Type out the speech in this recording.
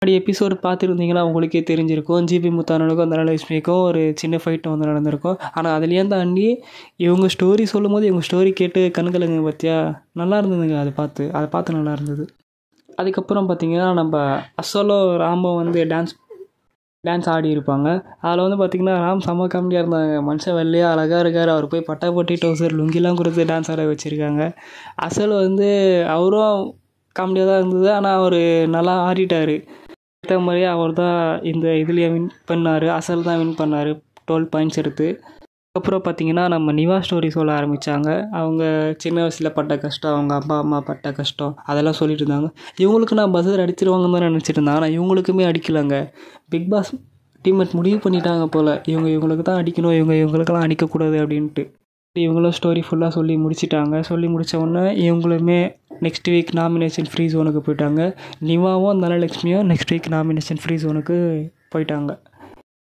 முன்னாடி எபிசோட் பார்த்துருந்தீங்கன்னா உங்களுக்கே தெரிஞ்சிருக்கும் ஜிபி அந்த தனலட்சுமிக்கும் ஒரு சின்ன ஃபைட் வந்து நடந்திருக்கும் ஆனால் அதுலேயும் தாண்டி இவங்க ஸ்டோரி சொல்லும் போது இவங்க ஸ்டோரி கேட்டு கண்கலங்க பார்த்தியா நல்லா இருந்ததுங்க அதை பார்த்து அதை பார்த்து நல்லா இருந்தது அதுக்கப்புறம் பார்த்திங்கன்னா நம்ம அசோலோ ராமோ வந்து டான்ஸ் டான்ஸ் ஆடி இருப்பாங்க அதில் வந்து பார்த்திங்கன்னா ராம் செம்ம காமெடியாக இருந்தாங்க மனுஷன் வெள்ளையாக அழகாக இருக்கார் அவர் போய் பட்டா போட்டி டோசர் லுங்கிலாம் கொடுத்து டான்ஸ் ஆட வச்சுருக்காங்க அசல் வந்து அவரும் காமெடியாக தான் இருந்தது ஆனால் அவர் நல்லா ஆடிட்டார் ஏற்ற முறை அவர் தான் இந்த இதுலேயே வின் பண்ணார் அசல் தான் வின் பண்ணார் டுவெல் பாயிண்ட்ஸ் எடுத்து அதுக்கப்புறம் பார்த்திங்கன்னா நம்ம நிவா ஸ்டோரி சொல்ல ஆரம்பித்தாங்க அவங்க சின்ன வயசில் பட்ட கஷ்டம் அவங்க அப்பா அம்மா பட்ட கஷ்டம் அதெல்லாம் சொல்லிட்டு இருந்தாங்க இவங்களுக்கு நான் பஸ்ஸில் அடிச்சிருவாங்கன்னு தான் நினச்சிட்டு இருந்தாங்க ஆனால் இவங்களுக்குமே அடிக்கலைங்க பிக் பாஸ் டீம்மேட் முடிவு பண்ணிட்டாங்க போல் இவங்க இவங்களுக்கு தான் அடிக்கணும் இவங்க இவங்களுக்கெல்லாம் அடிக்கக்கூடாது அப்படின்ட்டு இவங்களும் ஸ்டோரி ஃபுல்லாக சொல்லி முடிச்சிட்டாங்க சொல்லி முடித்த உடனே இவங்களுமே நெக்ஸ்ட் வீக் நாமினேஷன் ஃப்ரீ ஜோனுக்கு போயிட்டாங்க நிவாவும் தனலக்ஷ்மியும் நெக்ஸ்ட் வீக் நாமினேஷன் ஃப்ரீ ஜோனுக்கு போயிட்டாங்க